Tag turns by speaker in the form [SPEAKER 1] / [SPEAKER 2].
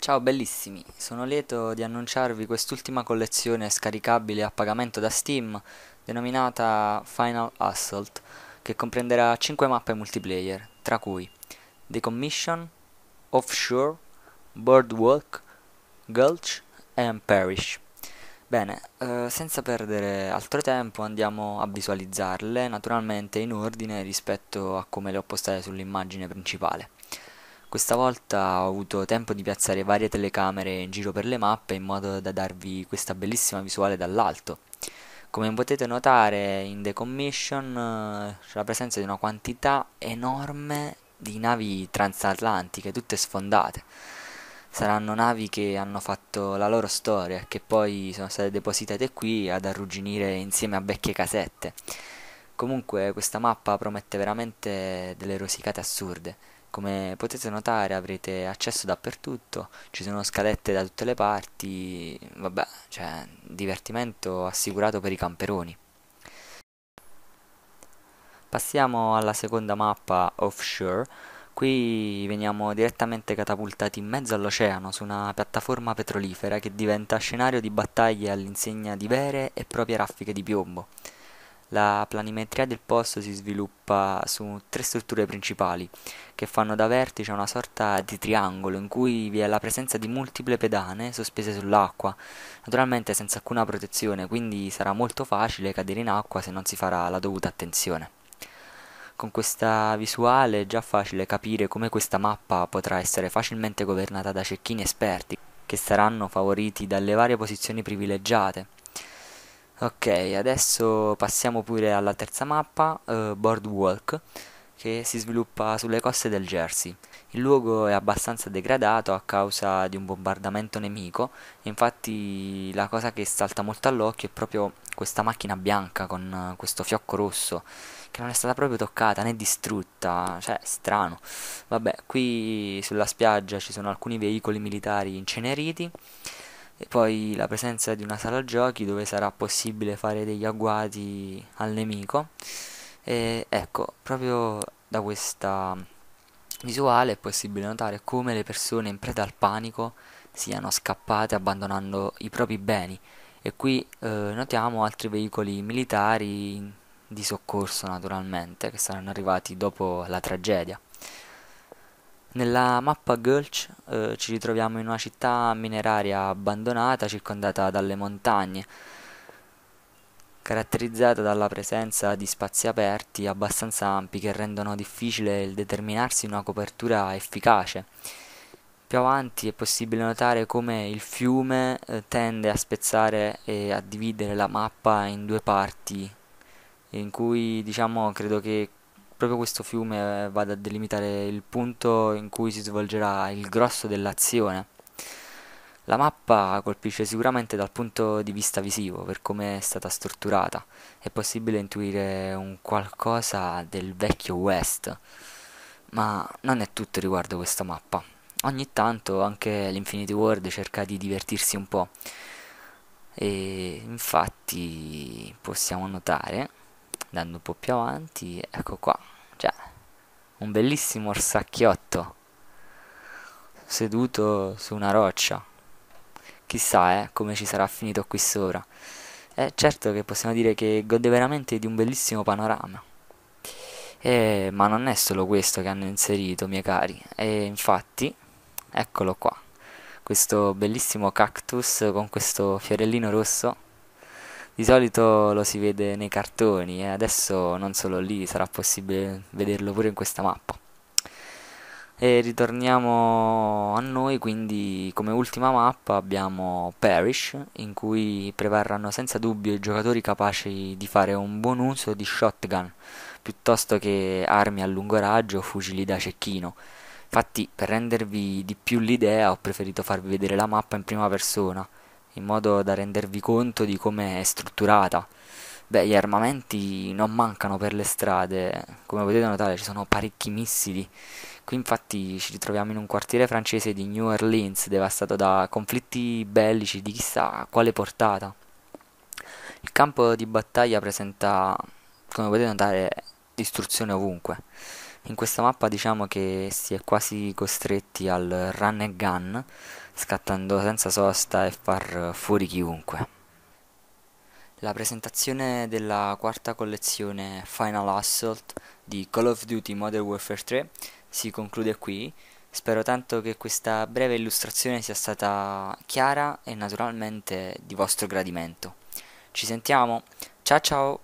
[SPEAKER 1] Ciao bellissimi, sono lieto di annunciarvi quest'ultima collezione scaricabile a pagamento da Steam denominata Final Assault che comprenderà 5 mappe multiplayer, tra cui Decommission, Offshore, Boardwalk, Gulch e Parish. Bene, eh, senza perdere altro tempo andiamo a visualizzarle naturalmente in ordine rispetto a come le ho postate sull'immagine principale. Questa volta ho avuto tempo di piazzare varie telecamere in giro per le mappe in modo da darvi questa bellissima visuale dall'alto. Come potete notare in The Commission eh, c'è la presenza di una quantità enorme di navi transatlantiche, tutte sfondate saranno navi che hanno fatto la loro storia, che poi sono state depositate qui ad arrugginire insieme a vecchie casette. Comunque questa mappa promette veramente delle rosicate assurde. Come potete notare avrete accesso dappertutto, ci sono scalette da tutte le parti, vabbè, cioè divertimento assicurato per i camperoni. Passiamo alla seconda mappa offshore Qui veniamo direttamente catapultati in mezzo all'oceano su una piattaforma petrolifera che diventa scenario di battaglie all'insegna di vere e proprie raffiche di piombo. La planimetria del posto si sviluppa su tre strutture principali, che fanno da vertice una sorta di triangolo in cui vi è la presenza di multiple pedane sospese sull'acqua, naturalmente senza alcuna protezione, quindi sarà molto facile cadere in acqua se non si farà la dovuta attenzione. Con questa visuale è già facile capire come questa mappa potrà essere facilmente governata da cecchini esperti, che saranno favoriti dalle varie posizioni privilegiate. Ok, adesso passiamo pure alla terza mappa, eh, Boardwalk che si sviluppa sulle coste del Jersey. Il luogo è abbastanza degradato a causa di un bombardamento nemico, infatti la cosa che salta molto all'occhio è proprio questa macchina bianca con eh, questo fiocco rosso, che non è stata proprio toccata né distrutta, cioè strano. Vabbè, qui sulla spiaggia ci sono alcuni veicoli militari inceneriti e poi la presenza di una sala giochi dove sarà possibile fare degli agguati al nemico e ecco, proprio da questa visuale è possibile notare come le persone in preda al panico siano scappate abbandonando i propri beni e qui eh, notiamo altri veicoli militari di soccorso naturalmente che saranno arrivati dopo la tragedia. Nella mappa Gulch eh, ci ritroviamo in una città mineraria abbandonata circondata dalle montagne caratterizzata dalla presenza di spazi aperti abbastanza ampi che rendono difficile il determinarsi una copertura efficace. Più avanti è possibile notare come il fiume eh, tende a spezzare e a dividere la mappa in due parti, in cui diciamo credo che proprio questo fiume eh, vada a delimitare il punto in cui si svolgerà il grosso dell'azione. La mappa colpisce sicuramente dal punto di vista visivo, per come è stata strutturata. È possibile intuire un qualcosa del vecchio West. Ma non è tutto riguardo questa mappa. Ogni tanto anche l'Infinity World cerca di divertirsi un po'. E infatti possiamo notare, andando un po' più avanti, ecco qua, cioè un bellissimo orsacchiotto seduto su una roccia Chissà eh, come ci sarà finito qui sopra. Eh, certo che possiamo dire che gode veramente di un bellissimo panorama. Eh, ma non è solo questo che hanno inserito, miei cari. E infatti, eccolo qua. Questo bellissimo cactus con questo fiorellino rosso. Di solito lo si vede nei cartoni e eh, adesso non solo lì sarà possibile vederlo pure in questa mappa. E ritorniamo a noi, quindi come ultima mappa abbiamo Parish, in cui prevarranno senza dubbio i giocatori capaci di fare un buon uso di shotgun, piuttosto che armi a lungo raggio o fucili da cecchino. Infatti, per rendervi di più l'idea, ho preferito farvi vedere la mappa in prima persona, in modo da rendervi conto di come è strutturata. Beh, gli armamenti non mancano per le strade, come potete notare ci sono parecchi missili. Qui infatti ci ritroviamo in un quartiere francese di New Orleans, devastato da conflitti bellici di chissà quale portata. Il campo di battaglia presenta, come potete notare, distruzione ovunque. In questa mappa diciamo che si è quasi costretti al run and gun, scattando senza sosta e far fuori chiunque. La presentazione della quarta collezione Final Assault di Call of Duty Modern Warfare 3 si conclude qui. Spero tanto che questa breve illustrazione sia stata chiara e naturalmente di vostro gradimento. Ci sentiamo, ciao ciao!